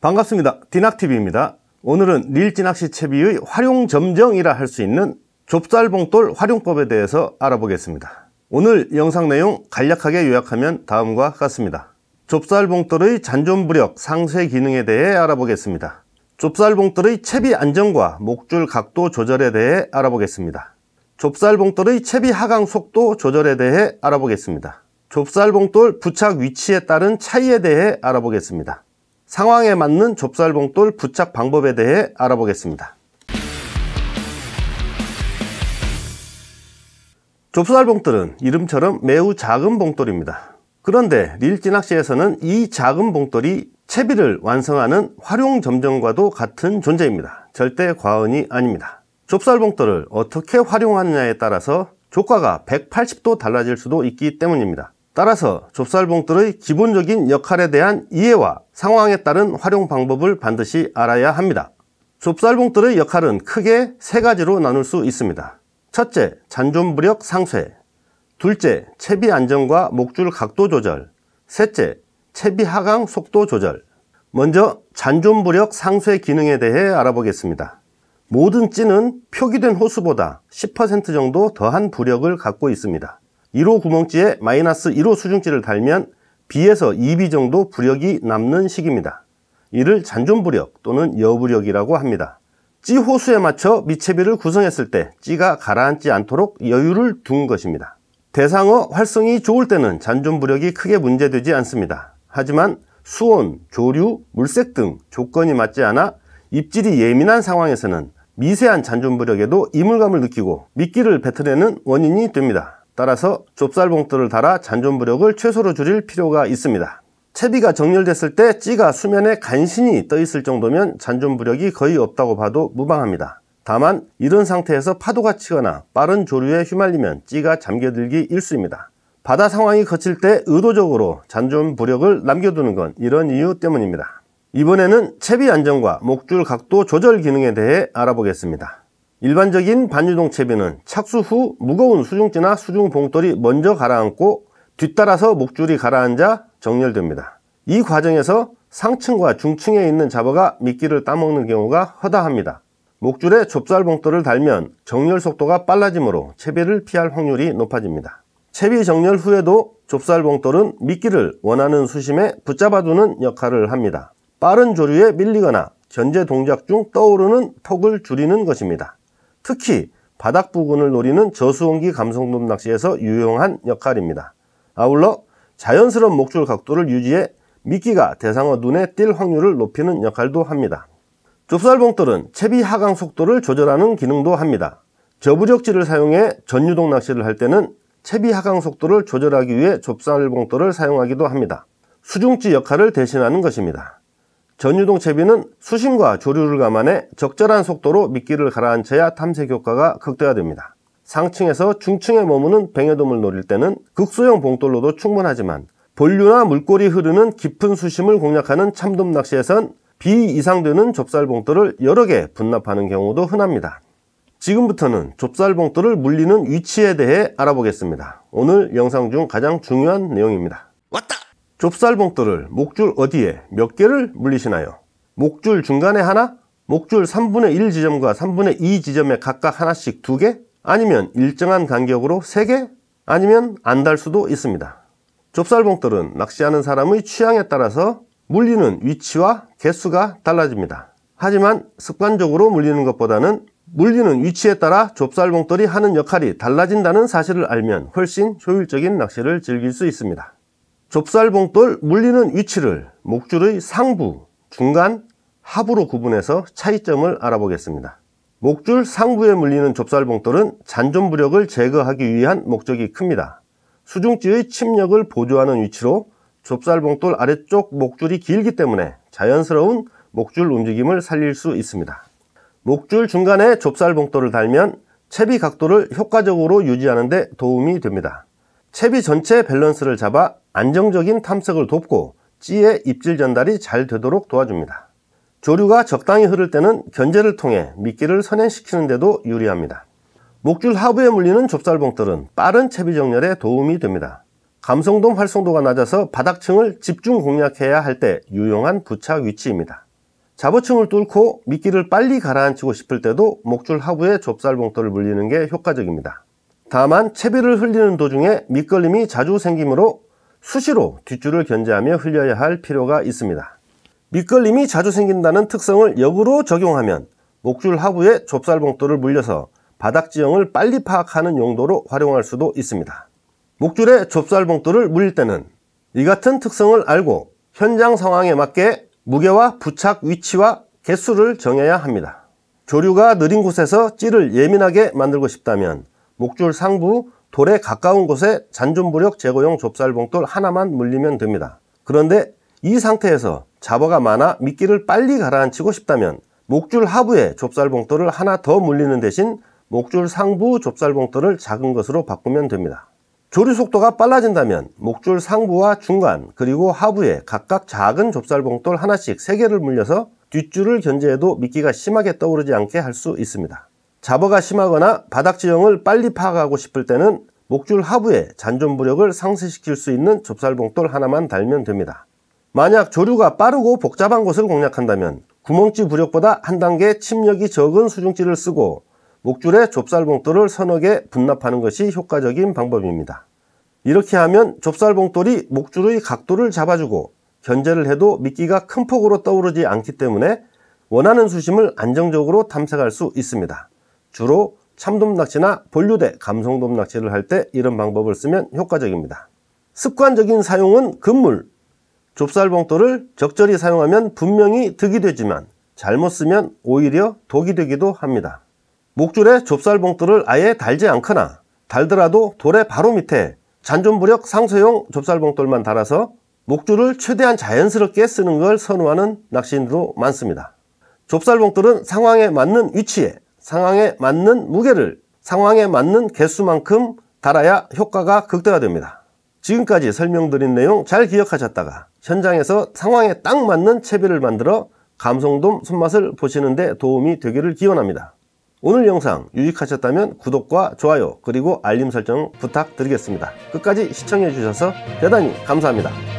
반갑습니다. 디낙TV입니다. 오늘은 릴지낚시 채비의 활용점정이라 할 수 있는 좁쌀봉돌 활용법에 대해서 알아보겠습니다. 오늘 영상 내용 간략하게 요약하면 다음과 같습니다. 좁쌀봉돌의 잔존부력 상쇄 기능에 대해 알아보겠습니다. 좁쌀봉돌의 채비 안정과 목줄 각도 조절에 대해 알아보겠습니다. 좁쌀봉돌의 채비 하강 속도 조절에 대해 알아보겠습니다. 좁쌀봉돌 부착 위치에 따른 차이에 대해 알아보겠습니다. 상황에 맞는 좁쌀봉돌 부착 방법에 대해 알아보겠습니다. 좁쌀봉돌은 이름처럼 매우 작은 봉돌입니다. 그런데 릴진학시에서는이 작은 봉돌이 채비를 완성하는 활용점정과도 같은 존재입니다. 절대 과언이 아닙니다. 좁쌀봉돌을 어떻게 활용하느냐에 따라서 조과가 180도 달라질 수도 있기 때문입니다. 따라서 좁쌀봉돌의 기본적인 역할에 대한 이해와 상황에 따른 활용 방법을 반드시 알아야 합니다. 좁쌀봉돌의 역할은 크게 세 가지로 나눌 수 있습니다. 첫째, 잔존부력 상쇄 둘째, 채비 안정과 목줄 각도 조절 셋째, 채비 하강 속도 조절 먼저 잔존부력 상쇄 기능에 대해 알아보겠습니다. 모든 찌는 표기된 호수보다 10% 정도 더한 부력을 갖고 있습니다. 1호 구멍지에 마이너스 1호 수중지를 달면 B에서 2B 정도 부력이 남는 식입니다. 이를 잔존부력 또는 여부력이라고 합니다. 찌 호수에 맞춰 미체비를 구성했을 때 찌가 가라앉지 않도록 여유를 둔 것입니다. 대상어 활성이 좋을 때는 잔존부력이 크게 문제되지 않습니다. 하지만 수온, 조류, 물색 등 조건이 맞지 않아 입질이 예민한 상황에서는 미세한 잔존부력에도 이물감을 느끼고 미끼를 뱉어내는 원인이 됩니다. 따라서 좁쌀봉투를 달아 잔존부력을 최소로 줄일 필요가 있습니다. 채비가 정렬됐을 때 찌가 수면에 간신히 떠 있을 정도면 잔존부력이 거의 없다고 봐도 무방합니다. 다만 이런 상태에서 파도가 치거나 빠른 조류에 휘말리면 찌가 잠겨들기 일쑤입니다. 바다 상황이 거칠 때 의도적으로 잔존부력을 남겨두는 건 이런 이유 때문입니다. 이번에는 채비 안정과 목줄 각도 조절 기능에 대해 알아보겠습니다. 일반적인 반유동 채비는 착수 후 무거운 수중지나 수중 봉돌이 먼저 가라앉고 뒤따라서 목줄이 가라앉아 정렬됩니다. 이 과정에서 상층과 중층에 있는 잡어가 미끼를 따먹는 경우가 허다합니다. 목줄에 좁쌀 봉돌을 달면 정렬 속도가 빨라지므로 채비를 피할 확률이 높아집니다. 채비 정렬 후에도 좁쌀 봉돌은 미끼를 원하는 수심에 붙잡아두는 역할을 합니다. 빠른 조류에 밀리거나 견제 동작 중 떠오르는 턱을 줄이는 것입니다. 특히 바닥 부근을 노리는 저수온기 감성돔 낚시에서 유용한 역할입니다. 아울러 자연스러운 목줄 각도를 유지해 미끼가 대상어 눈에 띌 확률을 높이는 역할도 합니다. 좁쌀봉돌은 채비 하강 속도를 조절하는 기능도 합니다. 저부적지를 사용해 전유동 낚시를 할 때는 채비 하강 속도를 조절하기 위해 좁쌀봉돌을 사용하기도 합니다. 수중지 역할을 대신하는 것입니다. 전유동 채비는 수심과 조류를 감안해 적절한 속도로 미끼를 가라앉혀야 탐색 효과가 극대화됩니다. 상층에서 중층에 머무는 뱅에돔을 노릴 때는 극소형 봉돌로도 충분하지만 본류나 물꼬리 흐르는 깊은 수심을 공략하는 참돔 낚시에선 비 이상 되는 좁쌀 봉돌을 여러 개 분납하는 경우도 흔합니다. 지금부터는 좁쌀 봉돌을 물리는 위치에 대해 알아보겠습니다. 오늘 영상 중 가장 중요한 내용입니다. 왔다! 좁쌀봉돌을 목줄 어디에 몇 개를 물리시나요? 목줄 중간에 하나? 목줄 3분의 1 지점과 3분의 2 지점에 각각 하나씩 두개 아니면 일정한 간격으로 세개 아니면 안 달 수도 있습니다. 좁쌀봉돌은 낚시하는 사람의 취향에 따라서 물리는 위치와 개수가 달라집니다. 하지만 습관적으로 물리는 것보다는 물리는 위치에 따라 좁쌀봉돌이 하는 역할이 달라진다는 사실을 알면 훨씬 효율적인 낚시를 즐길 수 있습니다. 좁쌀봉돌 물리는 위치를 목줄의 상부, 중간, 하부로 구분해서 차이점을 알아보겠습니다. 목줄 상부에 물리는 좁쌀봉돌은 잔존부력을 제거하기 위한 목적이 큽니다. 수중지의 침력을 보조하는 위치로 좁쌀봉돌 아래쪽 목줄이 길기 때문에 자연스러운 목줄 움직임을 살릴 수 있습니다. 목줄 중간에 좁쌀봉돌을 달면 채비 각도를 효과적으로 유지하는 데 도움이 됩니다. 채비 전체 밸런스를 잡아 안정적인 탐색을 돕고 찌의 입질 전달이 잘 되도록 도와줍니다. 조류가 적당히 흐를 때는 견제를 통해 미끼를 선행시키는 데도 유리합니다. 목줄 하부에 물리는 좁쌀봉틀은 빠른 채비 정렬에 도움이 됩니다. 감성돔 활성도가 낮아서 바닥층을 집중 공략해야 할 때 유용한 부착 위치입니다. 잡어층을 뚫고 미끼를 빨리 가라앉히고 싶을 때도 목줄 하부에 좁쌀봉돌을 물리는 게 효과적입니다. 다만 채비를 흘리는 도중에 밑걸림이 자주 생기므로 수시로 뒷줄을 견제하며 흘려야 할 필요가 있습니다. 밑걸림이 자주 생긴다는 특성을 역으로 적용하면 목줄 하부에 좁쌀봉돌을 물려서 바닥 지형을 빨리 파악하는 용도로 활용할 수도 있습니다. 목줄에 좁쌀봉돌을 물릴 때는 이 같은 특성을 알고 현장 상황에 맞게 무게와 부착 위치와 개수를 정해야 합니다. 조류가 느린 곳에서 찌를 예민하게 만들고 싶다면 목줄 상부 돌에 가까운 곳에 잔존부력 제거용 좁쌀봉돌 하나만 물리면 됩니다. 그런데 이 상태에서 잡어가 많아 미끼를 빨리 가라앉히고 싶다면 목줄 하부에 좁쌀봉돌을 하나 더 물리는 대신 목줄 상부 좁쌀봉돌을 작은 것으로 바꾸면 됩니다. 조류 속도가 빨라진다면 목줄 상부와 중간 그리고 하부에 각각 작은 좁쌀봉돌 하나씩 3개를 물려서 뒷줄을 견제해도 미끼가 심하게 떠오르지 않게 할 수 있습니다. 잡어가 심하거나 바닥 지형을 빨리 파악하고 싶을 때는 목줄 하부에 잔존부력을 상쇄시킬 수 있는 좁쌀봉돌 하나만 달면 됩니다. 만약 조류가 빠르고 복잡한 곳을 공략한다면 구멍지 부력보다 한 단계 침력이 적은 수중지를 쓰고 목줄에 좁쌀봉돌을 서너 개 분납하는 것이 효과적인 방법입니다. 이렇게 하면 좁쌀봉돌이 목줄의 각도를 잡아주고 견제를 해도 미끼가 큰 폭으로 떠오르지 않기 때문에 원하는 수심을 안정적으로 탐색할 수 있습니다. 주로 참돔낚시나 본류대 감성돔낚시를 할 때 이런 방법을 쓰면 효과적입니다. 습관적인 사용은 금물, 좁쌀봉돌을 적절히 사용하면 분명히 득이 되지만 잘못 쓰면 오히려 독이 되기도 합니다. 목줄에 좁쌀봉돌을 아예 달지 않거나 달더라도 돌의 바로 밑에 잔존부력 상소용 좁쌀봉돌만 달아서 목줄을 최대한 자연스럽게 쓰는 걸 선호하는 낚시인도 많습니다. 좁쌀봉돌은 상황에 맞는 위치에 상황에 맞는 무게를 상황에 맞는 개수만큼 달아야 효과가 극대화됩니다. 지금까지 설명드린 내용 잘 기억하셨다가 현장에서 상황에 딱 맞는 채비를 만들어 감성돔 손맛을 보시는 데 도움이 되기를 기원합니다. 오늘 영상 유익하셨다면 구독과 좋아요 그리고 알림 설정 부탁드리겠습니다. 끝까지 시청해주셔서 대단히 감사합니다.